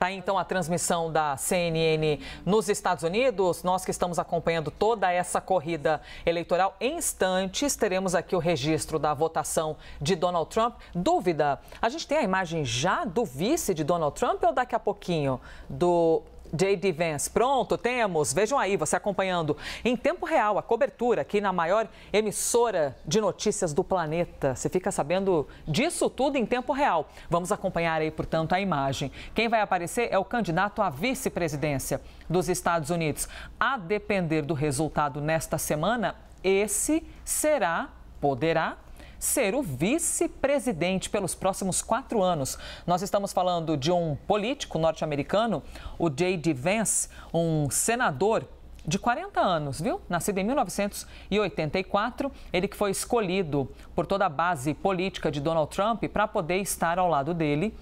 Tá então a transmissão da CNN nos Estados Unidos. Nós que estamos acompanhando toda essa corrida eleitoral, em instantes teremos aqui o registro da votação de Donald Trump. Dúvida: a gente tem a imagem já do vice de Donald Trump ou daqui a pouquinho do JD Vance. Pronto, temos. Vejam aí, você acompanhando em tempo real a cobertura aqui na maior emissora de notícias do planeta. Você fica sabendo disso tudo em tempo real. Vamos acompanhar aí, portanto, a imagem. Quem vai aparecer é o candidato à vice-presidência dos Estados Unidos. A depender do resultado nesta semana, esse será, poderá ser o vice-presidente pelos próximos quatro anos. Nós estamos falando de um político norte-americano, o J.D. Vance, um senador de 40 anos, viu? Nascido em 1984, ele que foi escolhido por toda a base política de Donald Trump para poder estar ao lado dele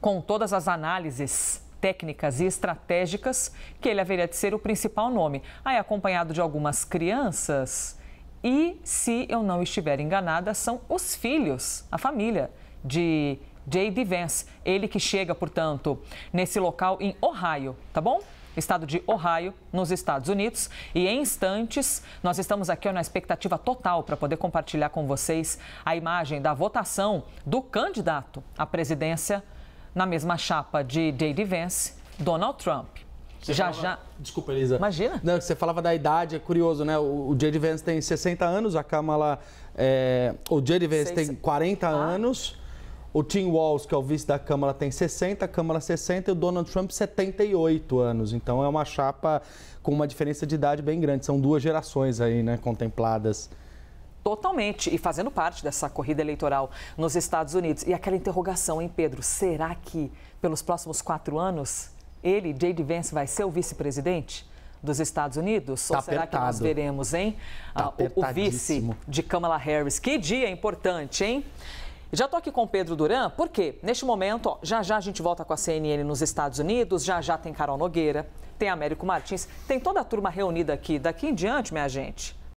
com todas as análises técnicas e estratégicas que ele haveria de ser o principal nome. Aí acompanhado de algumas crianças e, se eu não estiver enganada, são os filhos, a família de J.D. Vance. Ele que chega, portanto, nesse local em Ohio, tá bom? Estado de Ohio, nos Estados Unidos. E em instantes, nós estamos aqui na expectativa total para poder compartilhar com vocês a imagem da votação do candidato à presidência na mesma chapa de J.D. Vance, Donald Trump. Você já, falava... já. Desculpa, Elisa. Imagina. Não, você falava da idade, é curioso, né? O, o J.D. Vance tem 60 anos, a Kamala. É... O J.D. Vance tem 40 ah. anos. O Tim Walz, que é o vice da Câmara, tem 60, a Câmara 60 e o Donald Trump 78 anos. Então é uma chapa com uma diferença de idade bem grande. São duas gerações aí, né, contempladas. Totalmente, e fazendo parte dessa corrida eleitoral nos Estados Unidos. E aquela interrogação, hein, Pedro? Será que pelos próximos quatro anos ele, Jade Vance, vai ser o vice-presidente? dos Estados Unidos? Tá ou será apertado. que nós veremos, hein? Tá ah, o, o vice de Kamala Harris. Que dia importante, hein? Já estou aqui com Pedro Duran, porque neste momento, ó, já já a gente volta com a CNN nos Estados Unidos, já já tem Carol Nogueira, tem Américo Martins, tem toda a turma reunida aqui. Daqui em diante, minha gente,